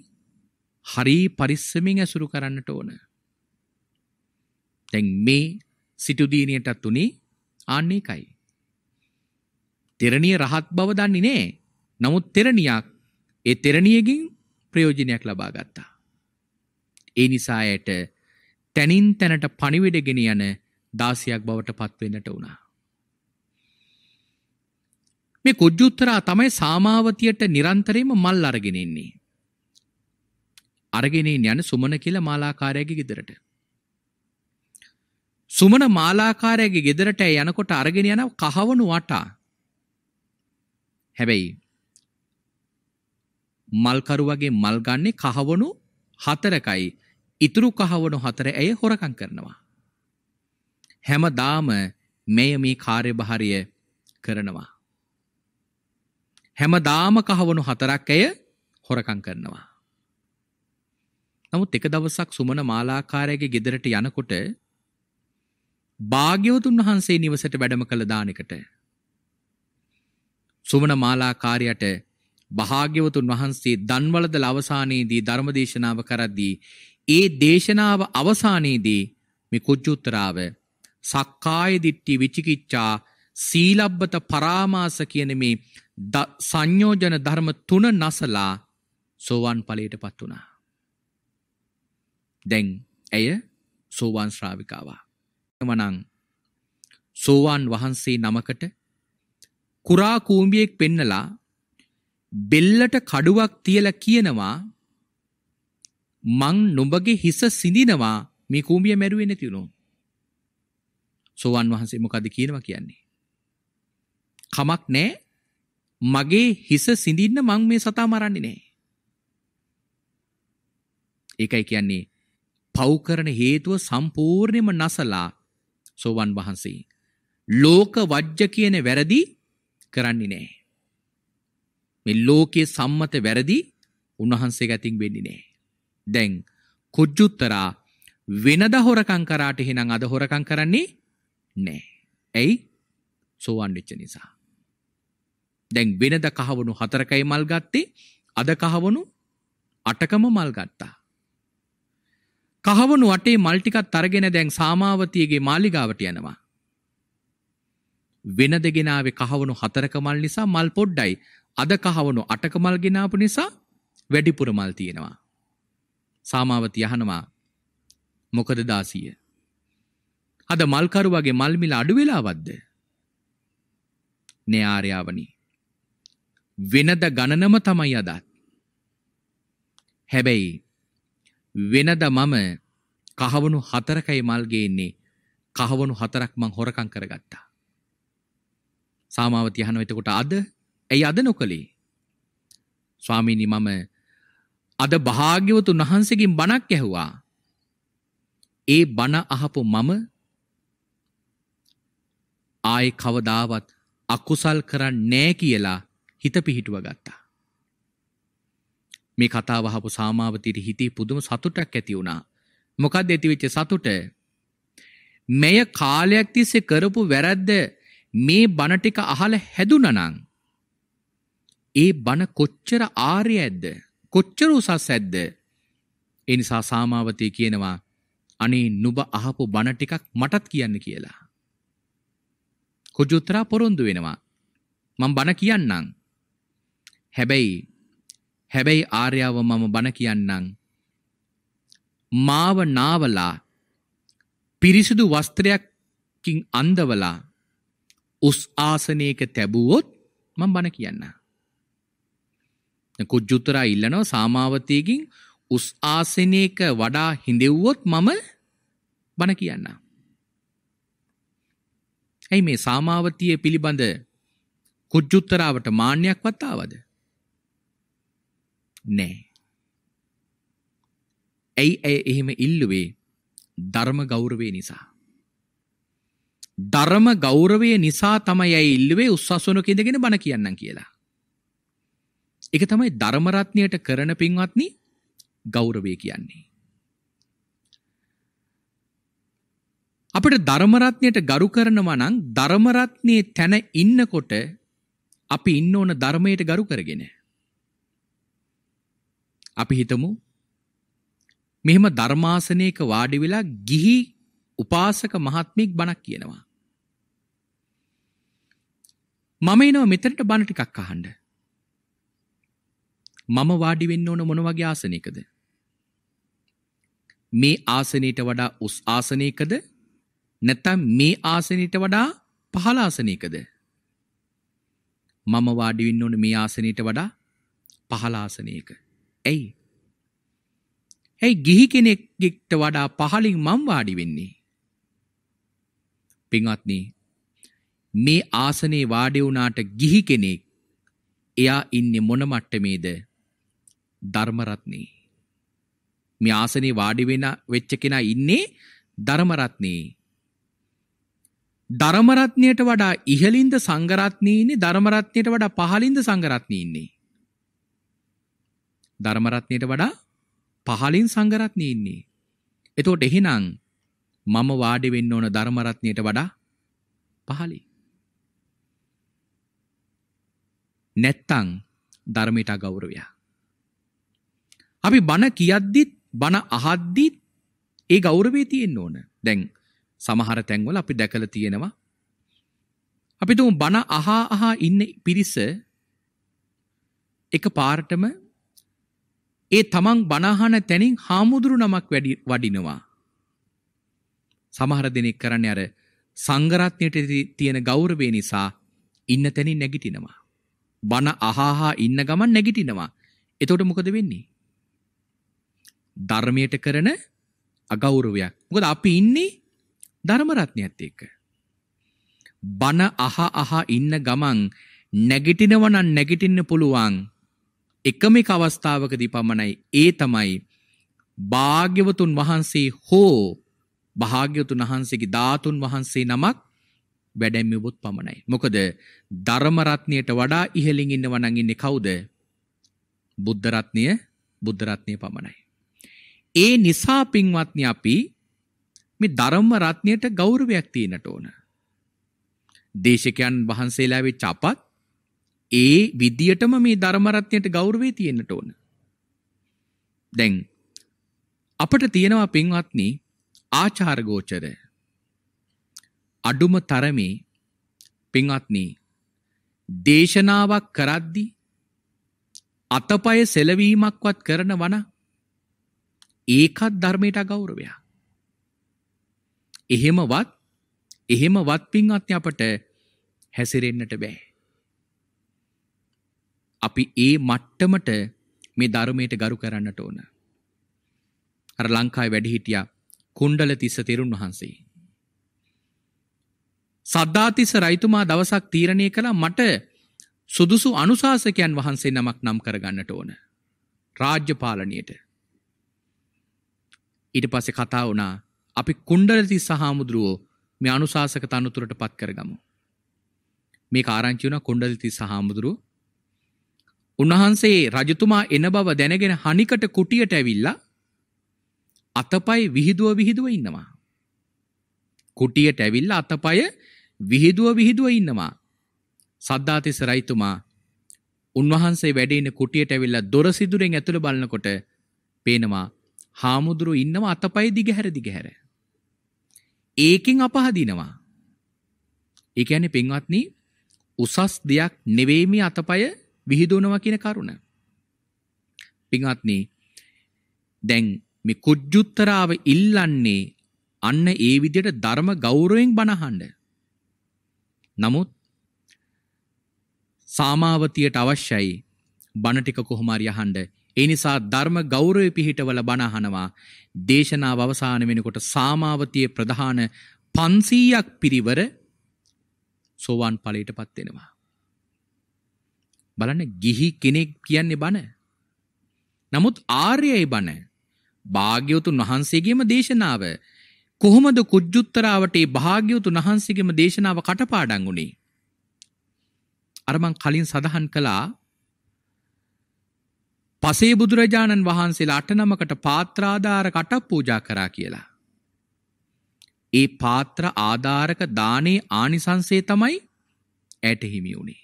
හරි පරිස්සමින් ඇසුරු කරන්නට ඕන. දැන් මේ සිටුදීනියටත් උනේ ආන්න ඒකයි. තෙරණිය රහත් බව දන්නේ නෑ. නමුත් තෙරණියක් ඒ තෙරණියකින් ප්‍රයෝජනයක් ලබා ගත්තා. ඒ නිසා ඇයට තැනින් තැනට පණිවිඩගෙන යන දාසියක් බවට පත්වෙන්නට වුණා. මේ කුජ්ජුත්තරා තමයි සාමාවතියට නිරන්තරයෙන්ම මල් අරගෙන ඉන්නේ. අරගෙන යන සුමන කියලා මාලාකාරයාගේ ගෙදරට. සුමන මාලාකාරයගේ ගෙදරට යනකොට අරගෙන යන කහවණු වටා. හැබැයි මල්කරු වගේ මල් ගන්නේ කහවණු හතරකයි. ඉතුරු කහවණු හතර ඇය හොරකම් කරනවා. හැමදාම මෙය මේ කාර්යභාරය කරනවා. හැමදාම කහවණු හතරක් ඇය හොරකම් කරනවා. නමුත් එක දවසක් සුමන මාලාකාරයගේ ගෙදරට යනකොට භාග්‍යවතුන් වහන්සේ නිවසට වැඩම කළ දානෙකට සුමන මාලාකාරයට භාග්‍යවතුන් වහන්සේ දන්වලදල අවසානයේදී ධර්මදේශනාව කරද්දී ඒ දේශනාව අවසානයේදී මේ කුජ්ජුත්තරාව සක්කාය දිට්ඨි විචිකිච්ඡා සීලබ්බත පරාමාස කියන මේ සංයෝජන ධර්ම තුන නසලා සෝවන් ඵලයටපත් වුණා. දැන් ඇය සෝවන් ශ්‍රාවිකාවා. දක්නවනං සෝවාන් වහන්සේ නමකට කුරා කූඹියෙක් පෙන්නලා බෙල්ලට කඩුවක් තියලා කියනවා මං නුඹගේ හිස සිඳිනවා මේ කූඹිය මැරුවේ නැති උනොත් සෝවන් වහන්සේ මොකද කියනවා කියන්නේ කමක් නැහැ මගේ හිස සිඳින්න මං මේ සතා මරන්නේ නැහැ ඒකයි කියන්නේ පව් කරන හේතුව සම්පූර්ණයෙන්ම නැසලා සෝවන් වහන්සේ. ලෝක වජ්ජ කියන වැරදි කරන්නේ නෑ. මේ ලෝකයේ සම්මත වැරදි උන්වහන්සේ ගැතින් වෙන්නේ නෑ. දැන් කොජ්ජුත්තරා වෙනද හොරකම් කරාට එහෙනම් අද හොරකම් කරන්නේ නෑ. ඇයි? සෝවන් වෙච්ච නිසා. දැන් වෙනද කහවණු හතරකයි මල් ගත්තේ අද කහවණු අටකම මල් ගත්තා. කහවණු වටේ මල් ටිකක් අරගෙන දැන් සාමාවතියගේ මාලිගාවට යනවා. වෙනද ගෙනාවේ කහවණු හතරක මල් නිසා මල් පොඩ්ඩයි. අද කහවණු අටක මල් ගෙනාපු නිසා වැඩිපුර මල් තියෙනවා. සාමාවතිය අහනවා මොකද දාසිය? අද මල්කරුවගේ මල් මිල අඩු වෙලාවක්ද? නේ ආර්යාවනි. වෙනද ගණනම තමයි අදත්. හැබැයි වෙනද මම කහවණු හතරකයි මල් ගේන්නේ. කහවණු හතරක් මං හොරකම් කරගත්තා. සාමාවති අහනවා එතකොට අද ඇයි අද නොකලේ? ස්වාමීනි මම අද භාග්‍යවතුන් වහන්සේගෙන් බණක් ඇහුවා. ඒ බණ අහපු මම ආයේ කවදාවත් අකුසල් කරන්නේ නැහැ කියලා හිත පිහිටුව ගත්තා. මේ කතාව අහපු සාමාවතීට හිතේ පුදුම සතුටක් ඇති වුණා. මොකද ඇතිවෙච්ච සතුට? මෙය කාලයක් තිස්සේ කරපු වැරද්ද මේ බණ ටික අහලා හැදුනනම් ඒ බණ කොච්චර ආර්ය ඇද්ද? කොච්චර උසස් ඇද්ද? ඒ නිසා සාමාවතී කියනවා අනේ නුඹ අහපු බණ ටිකක් මටත් කියන්න කියලා. කුජුත්‍රා පොරොන්දු වෙනවා. මම බණ කියන්නම්. හැබැයි හැබැයි ආර්යාව මම බණ කියන්නම්. මාව නාවලා පිරිසිදු වස්ත්‍රයක්කින් අන්දවලා උස් ආසනයක තැබුවොත් මම බණ කියන්න. කුජ්ජුතරා ඉල්ලනවා සාමාවතයකින් උස් ආසනයක වඩා හිඳෙව්වොත් මම බණ කියන්න. ඇයි මේ සාමාවතිය පිළිබඳ කුජ්ජුත්තරාවට මාන්‍යයක් වත්තාවද? නෑ. ඇයි ඇය එහෙම ඉල්ලුවේ ධර්ම ගෞරවය නිසා. ධර්ම ගෞරවය නිසා තමයි ඇයි ඉල්ලුවේ උස්සස්වනක ඉඳගෙන බණ කියන්නම් කියලා. ඒක තමයි ධර්ම රත්නයට කරන පින්වත්නි ගෞරවය කියන්නේ. අපිට ධර්ම රත්නයට ගරු කරනවා නම් ධර්ම රත්නයේ තැන ඉන්නකොට අපි ඉන්න ඕන ධර්මයට ගරු කරගෙන. අපි හිතමු මෙහෙම ධර්මාසනයක වාඩි වෙලා ගිහි උපාසක මහත්මෙක් බණක් කියනවා. මම එනවා මෙතනට බණ ටිකක් අහන්න. මම වාඩි වෙන්න ඕන මොන වගේ ආසනයකද? මේ ආසනයට වඩා උස් ආසනයකද? නැත්නම් මේ ආසනයට වඩා පහළ ආසනයකද? මම වාඩි වෙන්න ඕන මේ ආසනයට වඩා පහළ ආසනයක. ඇයි? ඇයි ගිහි කෙනෙක්ට වඩා පහලින් මං වාඩි වෙන්නේ? පින්වත්නි මේ ආසනේ වාඩි වුණාට ගිහි කෙනෙක් එයා ඉන්නේ මොන මට්ටමේද? ධර්ම රත්නේ. මේ ආසනේ වාඩි වෙන වෙච්ච කෙනා ඉන්නේ ධර්ම රත්නේ. ධර්ම රත්නයට වඩා ඉහළින්ද සංඝ රත්නේ ඉන්නේ ධර්ම රත්නයට වඩා පහළින්ද සංඝ රත්නේ ඉන්නේ. ධර්මරත්නයට වඩා පහලින් සංඝරත්නය ඉන්නේ. එතකොට එහෙනම් මම වාඩි වෙන්න ඕන ධර්මරත්නයට වඩා පහලින්. නැත්තම් ධර්මයට අගෞරවය. අපි බණ කියද්දිත් බණ අහද්දිත් ඒ ගෞරවේ තියෙන්න ඕන. දැන් සමහර තැන්වල අපි දැකලා තියෙනවා අපි තුමු බණ අහා අහා ඉන්න පිරිස එක පාරටම ඒ තමන් බනහන තැනින් හාමුදුරු නමක් වැඩි වඩිනවා. සමහර දෙනෙක් කරන්නේ අර සංගරත්නයට තියෙන ගෞරවය නිසා ඉන්න තැනින් නැගිටිනවා. බන අහහා ඉන්න ගමන් නැගිටිනවා. එතකොට මොකද වෙන්නේ? ධර්මයට කරන අගෞරවයක්. මොකද අපි ඉන්නේ ධර්ම රත්නයත් එක්ක. බන අහ අහ ඉන්න ගමන් නැගිටිනව නම් නැගිටින්න පුළුවන්. එකම එක අවස්ථාවකදී පමණයි ඒ තමයි භාග්‍යවතුන් වහන්සේ හෝ භාග්‍යවතුන් වහන්සේගේ ධාතුන් වහන්සේ නමක් වැඩැම්මවොත් පමණයි. මොකද ධර්ම රත්නියට වඩා ඉහළින් ඉන්නව නම් ඉන්නේ කවුද? බුද්ධ රත්නිය, බුද්ධ රත්නිය පමණයි. ඒ නිසා පින්වත්නි අපි මේ ධර්ම රත්නියට ගෞරවයක් තියෙනට ඕන. දේශකයන් වහන්සේලා වෙච්ච අපත් ඒ විදියටම මේ ධර්මරත්නයට ගෞරවේ තියෙන්න්නට ඕන. දැන් අපට තියෙනවා පින්වත්නි ආචාරගෝචර අඩුම තරමේ පින්වත්නි දේශනාවක් කරද්දි අතපය සෙලවීමක්වත් කරන වන ඒකත් ධර්මයට අගෞරවයක්. එහෙමවත් එහෙමවත් පින්වත්නි අපට හැසිරෙන්නට බෑ. අපි ඒ මට්ටමට මේ ධර්මයට ගරු කරන්නට ඕන. අර ලංකාවේ වැඩි හිටියා කුණ්ඩලතිස්ස තෙරුන් වහන්සේ. සද්ධාතිස්ස රයිතුමා දවසක් තීරණය කළා මට සුදුසු අනුශාසකයන් වහන්සේ නමක් නම් කරගන්නට ඕන. රාජ්‍ය පාලනයට. ඊට පස්සේ කතා වුණා අපි කුණ්ඩලතිස්ස හාමුදුරුවෝ මේ අනුශාසක තනතුරට පත් කරගමු. මේක ආරංචි වුණා කුණ්ඩලතිස්ස හාමුදුරුවෝ උන්වහන්සේ රජතුමා එන බව දැනගෙන හනිකට කුටියට ඇවිල්ලා අතපය විහිදුව විහිදුව ඉන්නවා. කුටියට ඇවිල්ලා අතපය විහිදුව විහිදුව ඉන්නවා. සද්ධාතිස්ස රජතුමා උන්වහන්සේ වැඩ ඉන කුටියට ඇවිල්ලා දොර සිදුරෙන් ඇතුළ බලනකොට පේනවා හාමුදුරු ඉන්නව අතපය දිගහැර දිගහැර. ඒකෙන් අපහදිනවා. ඒ කියන්නේ පින්වත්නි උසස් දෙයක් නෙවෙයි මේ අතපය විහිදුවනවා කියන කරුණ. පින්වත්නි දැන් මේ කුජුත්තරාව ඉල්ලන්නේ අන්න ඒ විදිහට ධර්ම ගෞරවයෙන් බණහඬ. නමුත් සාමාවතියට අවශ්‍යයි බණ ටික කොහොම හරි අහන්න. ඒ නිසා ධර්ම ගෞරවය පිහිටවල බණ අහනවා. දේශනාව අවසාන වෙනකොට සාමාවතියේ ප්‍රධාන 500ක් පිරිවර සෝවන් ඵලයටපත් වෙනවා. බලන්න ගිහි කෙනෙක් කියන්නේ බණ. නමුත් ආර්යයි බණ. භාග්‍යවතුන් වහන්සේගේම දේශනාව කොහොමද කුජ්ජුත්තරාවට ඒ භාග්‍යවතුන් වහන්සේගේම දේශනාව කටපාඩම් වුනේ? අර මං කලින් සඳහන් කළා පසේ බුදුරජාණන් වහන්සේලා අටනමකට පාත්‍රාධාර කට පූජා කරා කියලා. ඒ පාත්‍ර ආධාරක දානේ ආනිසංසය තමයි ඇයට හිමි වුණේ.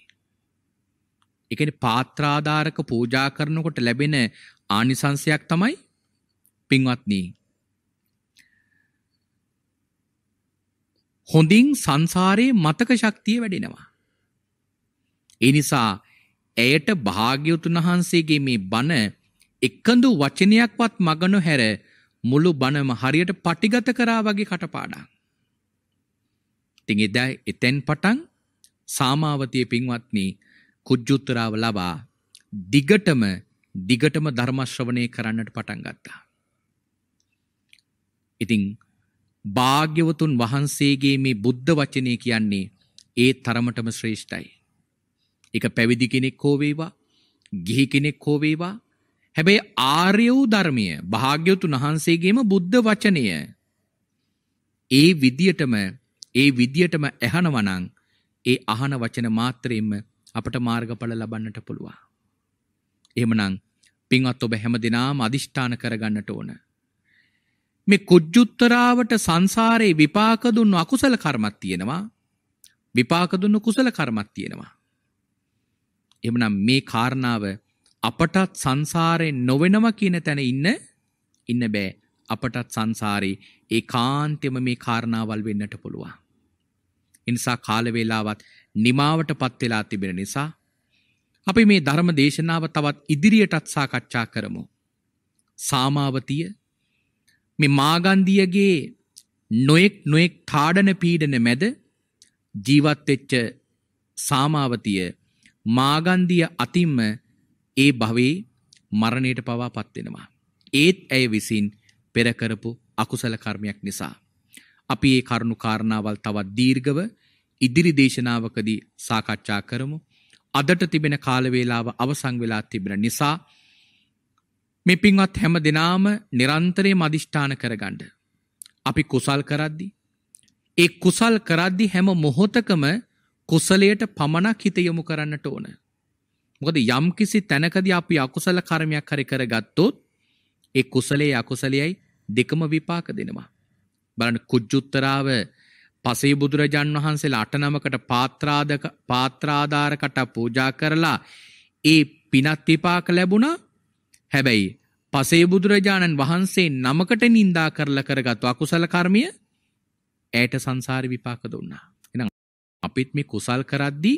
ඒ කියන්නේ පාත්‍රාධාරක පූජා කරනකොට ලැබෙන ආනිසංශයක් තමයි පින්වත්නි හොඳින් සංසාරේ මතක ශක්තිය වැඩෙනවා. ඒ නිසා ඇයට භාග්‍යවතුන් වහන්සේගේ මේ බණ එකඳු වචනයක්වත් මග නොහැර මුළු බණම හරියට පටිගත කරා වගේ කටපාඩම්. ඉතින් එදා එතෙන් පටන් සාමාවතිය පින්වත්නි කුජ්ජුත්තරාව ලබා දිගටම දිගටම ධර්ම ශ්‍රවණය කරන්නට පටන් ගත්තා. ඉතින් භාග්‍යවතුන් වහන්සේගේ මේ බුද්ධ වචනය කියන්නේ ඒ තරමටම ශ්‍රේෂ්ඨයි. එක පැවිදි කෙනෙක් හෝ වේවා, ගිහි කෙනෙක් හෝ වේවා, හැබැයි ආර්ය වූ ධර්මය භාග්‍යවතුන් වහන්සේගේම බුද්ධ වචනය ඒ විදියටම ඒ විදියටම ඇහනවා නම් ඒ අහන වචන මාත්‍රයෙන්ම අපට මාර්ගඵල ලබන්නට පුළුවන්. එහෙමනම් පින්වත් ඔබ හැම දිනාම අදිෂ්ඨාන කරගන්නට ඕන. මේ කුජ්ජුත්තරාවට සංසාරේ විපාක දුන්නු අකුසල කර්මක් තියෙනවා. විපාක දුන්නු කුසල කර්මක් තියෙනවා. එහෙමනම් මේ කාරණාව අපටත් සංසාරේ නොවෙනවා කියන තැන ඉන්න ඉන්න බෑ. අපටත් සංසාරේ ඒකාන්තෙම මේ කාරණාවල් වෙන්නට පුළුවන්. ඉනිසා කාල වේලාවත් නිමාවට පත් වෙලා තිබෙන නිසා අපි මේ ධර්ම දේශනාව තවත් ඉදිරියටත් සාකච්ඡා කරමු. සාමාවතිය මේ මාගන්දියගේ නොයෙක් නොයෙක් තාඩන පීඩන මැද ජීවත් වෙච්ච සාමාවතිය මාගන්දිය අතින්ම ඒ භවයේ මරණයට පවාපත් වෙනවා. ඒත් ඇය විසින් පෙර කරපු අකුසල කර්මයක් නිසා. අපි ඒ කරුණු කාරණාවල් තවත් දීර්ඝව ඉදිරි දේශනාවකදී සාකච්ඡා කරමු. අදට තිබෙන කාලවේලාව අවසන් වෙලා තිබෙන නිසා මේ පින්වත් හැම දිනාම නිරන්තරයෙන් අදිෂ්ඨාන කරගන්න. අපි කුසල් කරද්දි ඒ කුසල් කරද්දි හැම මොහොතකම කුසලයට පමණක් හිත යොමු කරන්නට ඕන. මොකද යම්කිසි තැනකදී අපි අකුසල කර්මයක් හරි කරගත්තොත් ඒ කුසලයේ අකුසලයයි දෙකම විපාක දෙනවා. බලන්න කුජ්ජුත්තරාව පසේ බුදුරජාන් වහන්සේලා අටනමකට පාත්‍රාදක පාත්‍රාධාරකට පූජා කරලා ඒ පිනත් විපාක ලැබුණා. හැබැයි පසේ බුදුරජාණන් වහන්සේ නමකට නින්දා කරලා කරගත් අකුසල කර්මය ඇයට සංසාර විපාක දුන්නා. එහෙනම් අපිත් මේ කුසල් කරද්දී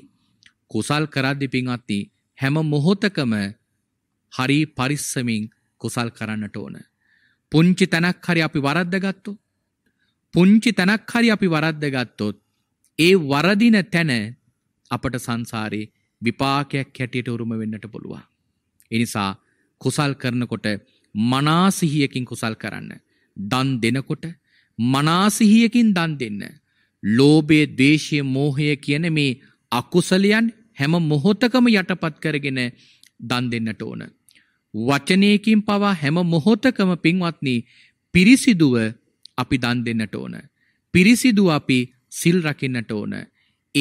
කුසල් කරද්දී පින්වත්නි හැම මොහොතකම හරි පරිස්සමින් කුසල් කරන්නට ඕන. පුංචි තැනක් හරි අපි වරද්දගත්තොත් පුංචි තැනක් හරි අපි වරද්ද ගත්තොත් ඒ වරදින තැන අපට සංසාරේ විපාකයක් හැටියට උරුම වෙන්නට පුළුවන්. ඒ නිසා කුසල් කරනකොට මනාසිහියකින් කුසල් කරන්න. දන් දෙනකොට මනාසිහියකින් දන් දෙන්න. ලෝභයේ, ද්වේෂයේ, මෝහය කියන මේ අකුසලයන් හැම මොහොතකම යටපත් කරගෙන දන් දෙන්නට ඕන. වචනයකින් පවා හැම මොහොතකම පින්වත්නි පිරිසිදුව අපි දන් දෙන්නට ඕන. පිරිසිදු අපි සිල් රකින්නට ඕන.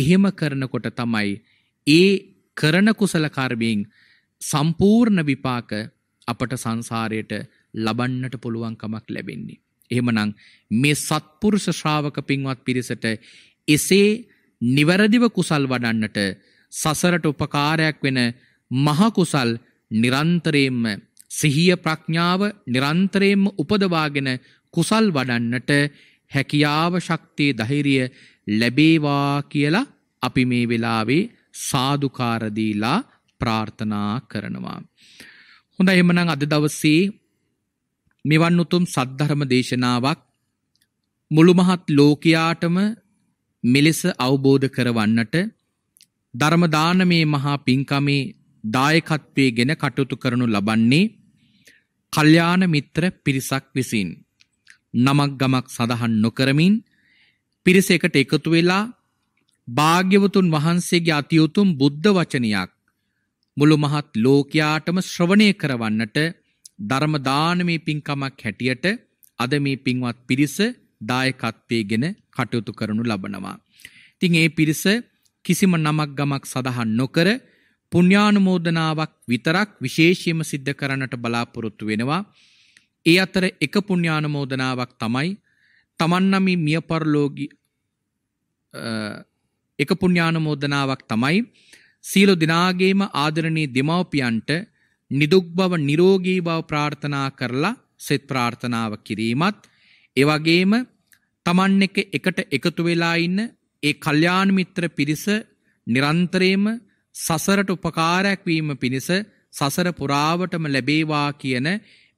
එහෙම කරනකොට තමයි ඒ කරන කුසල කර්මයෙන් සම්පූර්ණ විපාක අපට සංසාරයට ලබන්නට පුළුවන්කමක් ලැබෙන්නේ. එහෙමනම් මේ සත්පුරුෂ ශ්‍රාවක පින්වත් පිරිසට එසේ නිවැරදිව කුසල් වඩන්නට සසරට උපකාරයක් වෙන මහකුසල් නිරන්තරයෙන්ම සිහිය ප්‍රඥාව නිරන්තරයෙන්ම උපදවාගෙන කුසල් වඩන්නට හැකියාව ශක්තිය ධෛර්යය ලැබේවා කියලා අපි මේ වෙලාවේ සාදුකාර දීලා ප්‍රාර්ථනා කරනවා. හොඳයි එහෙමනම් අද දවසේ මෙවන් උතුම් සද්ධර්ම දේශනාවක් මුළු මහත් ලෝකයාටම මෙලෙස අවබෝධ කරවන්නට ධර්ම දානමේ මහා පින්කමේ දායකත්වයේගෙන කටයුතු කරනු ලබන්නේ කල්යාණ මිත්‍ර පිරිසක් විසින්. නමක් ගමක් සඳහන් නොකරමින් පිරිසකට එකතු වෙලා භාග්‍යවතුන් වහන්සේගේ අතියුතුම් බුද්ධ වචනයක් මුළු මහත් ලෝකයාටම ශ්‍රවණය කරවන්නට ධර්ම දානමේ පින්කමක් හැටියට අද මේ පින්වත් පිරිස දායකත්වයේගෙන කටයුතු කරනු ලබනවා. ඉතින් ඒ පිරිස කිසිම නමක් ගමක් සඳහන් නොකර පුණ්‍යානුමෝදනාවක් විතරක් විශේෂයෙන්ම සිද්ධ කරන්නට බලාපොරොත්තු වෙනවා. ඒ අතර එක පුණ්‍යානුමෝදනාවක් තමයි තමන් නම් මිය පරලෝකී එක පුණ්‍යානුමෝදනාවක් තමයි සීල දිනාගේම ආදරණීය දෙමව්පියන්ට නිදුක් බව නිරෝගී බව ප්‍රාර්ථනා කරලා සෙත් ප්‍රාර්ථනාව කිරීමත් ඒ වගේම තමන් එක එකට එකතු වෙලා ඉන්න ඒ කල්යාණ මිත්‍ර පිරිස නිරන්තරයෙන්ම සසරට උපකාරයක් වීම පිණිස සසර පුරාවටම ලැබේවා කියන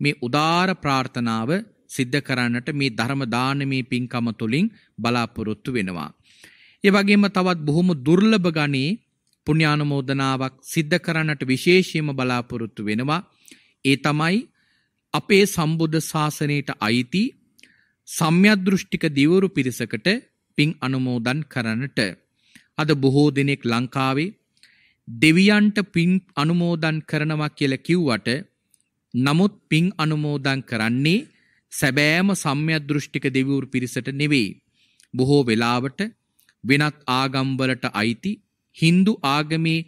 මේ උදාර ප්‍රාර්ථනාව සිද්ධ කරන්නට මේ ධර්ම දානමේ පින්කම තුලින් බලාපොරොත්තු වෙනවා. ඒ වගේම තවත් බොහොම දුර්ලභ ගණේ පුණ්‍යානුමෝදනාවක් සිද්ධ කරන්නට විශේෂයෙන්ම බලාපොරොත්තු වෙනවා. ඒ තමයි අපේ සම්බුද්ධ ශාසනයට අයිති සම්්‍යදෘෂ්ටික දිවුරු පිරිසකට පින් අනුමෝදන් කරන්නට අද බොහෝ දෙනෙක් ලංකාවේ දෙවියන්ට පින් අනුමෝදන් කරනවා කියලා කිව්වට නමුත් පින් අනුමෝදන් කරන්නේ සැබෑම සම්්‍යදෘෂ්ටික දෙවිවරු පිරිසට නෙවෙයි. බොහෝ වෙලාවට වෙනත් ආගම්වලට අයිති Hindu ආගමේ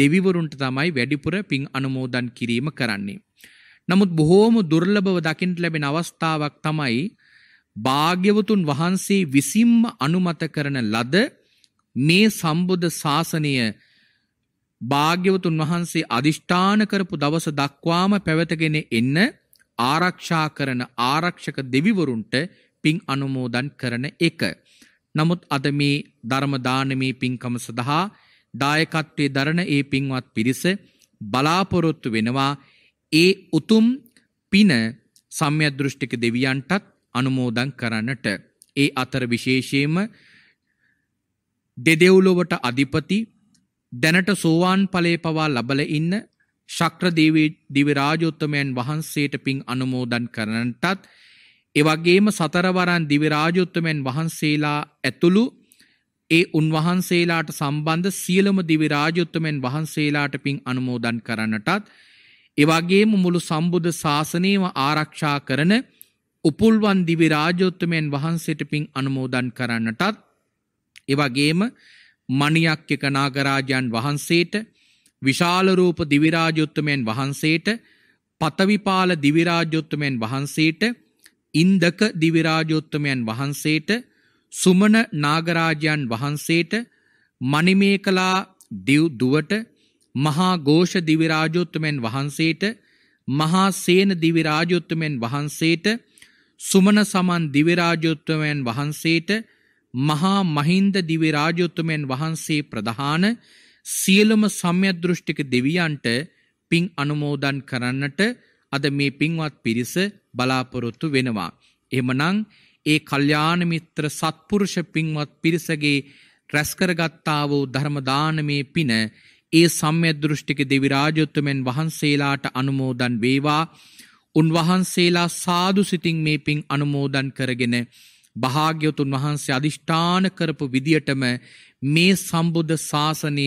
දෙවිවරුන්ට තමයි වැඩිපුර පින් අනුමෝදන් කිරීම කරන්නේ. නමුත් බොහෝම දුර්ලභව දකින්න ලැබෙන අවස්ථාවක් තමයි භාග්‍යවතුන් වහන්සේ විසින්ම අනුමත කරන ලද මේ සම්බුද්ධ ශාසනය භාග්‍යවතුන් වහන්සේ අදිෂ්ඨාන කරපු දවස දක්වාම පැවතගෙන එන්න ආරක්ෂා කරන ආරක්ෂක දෙවිවරුන්ට පින් අනුමෝදන් කරන එක. නමුත් අද මේ ධර්ම දානමේ පින්කම සඳහා දායකත්වයේ දරන ඒ පින්වත් පිරිස බලාපොරොත්තු වෙනවා ඒ උතුම් පින සම්‍යදෘෂ්ටික දෙවියන්ටත් අනුමෝදන් කරන්නට ඒ අතර විශේෂයෙන්ම දෙදෙව්ලොවට අධිපති දැනට සෝවාන් ඵලයේ පවා ලබල ඉන්න ශක්‍රදේවී දිව්‍ය රාජෝත්තමයන් වහන්සේට පින් අනුමෝදන් කරනටත් ඒ වගේම සතරවරන් දිව්‍ය රාජෝත්තමයන් වහන්සේලා ඇතුළු ඒ උන්වහන්සේලාට සම්බන්ධ සියලුම දිව්‍ය රාජෝත්තමයන් වහන්සේලාට පින් අනුමෝදන් කරනටත් ඒ වගේම මුළු සම්බුද්ධ ශාසනයම ආරක්ෂා කරන උපුල්වන් දිවි රාජෝත්තමයන් වහන්සේට පින් අනුමෝදන් කරන්නටත් ඒ වගේම මණියක්්‍යක නාගරාජයන් වහන්සේට විශාලරූප දිවිරාජොත්තමයන් වහන්සේට පතවිපාල දිවිරාජොත්තමයන් වහන්සේට ඉන්දක දිවිරාජොත්තමයන් වහන්සේට සුමන නාගරාජයන් වහන්සේට මනිමේකලා දුවට මහා ගෝෂ දිවිරාජොත්තමයන් වහන්සේට මහා සේන දිවිරාජොත්තමයන් වහන්සේට සුමන සමන් දිවිරාජොත්තමයන් වහන්සේට මහා මහින්ද දිවි රාජෝත්තමයන් වහන්සේ ප්‍රධාන සියලුම සම්‍යදෘෂ්ටික දෙවියන්ට පින් අනුමෝදන් කරන්නට අද මේ පින්වත් පිරිස බලාපොරොත්තු වෙනවා. එහෙමනම් ඒ කල්යාණ මිත්‍ර සත්පුරුෂ පින්වත් පිරිසගේ රැස්කරගත්තා වූ ධර්ම දානමේ පින ඒ සම්‍යදෘෂ්ටික දෙවි රාජෝත්තමයන් වහන්සේලාට අනුමෝදන් වේවා. උන්වහන්සේලා සාදු සිතින් මේ පින් අනුමෝදන් කරගෙන භාග්‍යවතුන් වහන්සේ අධිෂ්ඨාන කරපු විදියටම මේ සම්බුද්ධ ශාසනය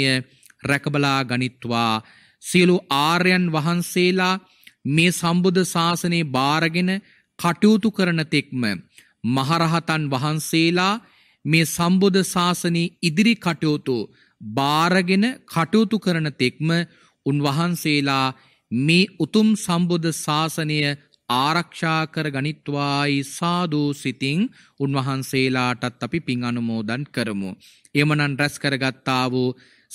රැකබලා ගනිත්වා සියලු ආර්යයන් වහන්සේලා මේ සම්බුද්ධ ශාසනය බාරගෙන කටයුතු කරන තෙක්ම මහරහතන් වහන්සේලා මේ සම්බුද්ධ ශාසනයේ ඉදිරි කටයුතු බාරගෙන කටයුතු කරන තෙක්ම උන්වහන්සේලා මේ උතුම් සම්බුද්ධ ශාසනය ආරක්ෂා කර ගනිත්වායි සාදු සිතින් උන්වහන්සේලාටත් අපි පින් අනුමෝදන් කරමු. එමනන් රැස් කරගත්තා වූ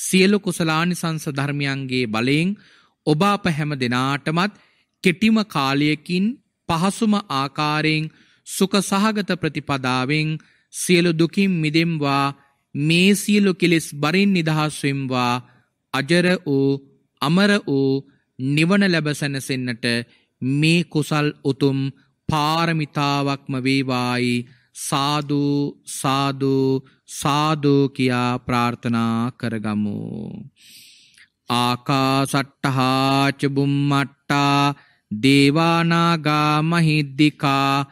සියලු කුසලානිසංස ධර්මයන්ගේ බලයෙන් ඔබ අප හැම දෙනාටමත් කෙටිම කාලයකින් පහසුම ආකාරයෙන් සුඛ සහගත ප්‍රතිපදාවෙන් සියලු දුකින් මිදෙම්වා මේ සියලු කෙලෙස් බරින් නිදහස් වෙම්වා අජර වූ අමර වූ නිවන ලැබ සැනසෙන්නට මේ කුසල් උතුම් පාරමිතාවක්ම වේවායි සාදු සාදු සාදු කියා ප්‍රාර්ථනා කරගමු. ආකාසට්ටහා චබුම්මට්ටා දේවානාගා මහිද්దికා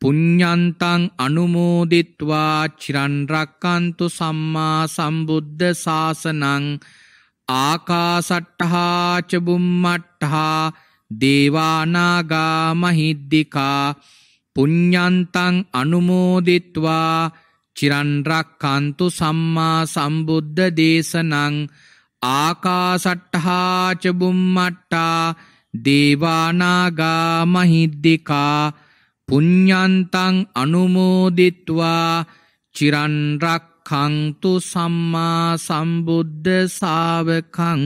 පුඤ්ඤන්තං අනුමෝදිත්වා චිරන් රැක්කන්තු සම්මා සම්බුද්ධ ශාසනං ආකාසට්ටහා චබුම්මට්ටහා දේවානාගා මහිද්దికා පුඤ්ඤන්තං අනුමෝදිත්වා චිරන් රක්칸තු සම්මා සම්බුද්ධ දේශනං ආකාසට්ඨා ච බුම්මට්ටා දේවානාගා මහිද්దికා පුඤ්ඤන්තං අනුමෝදිත්වා චිරන් රක්ඛන්තු සම්මා සම්බුද්ධ ශාවකං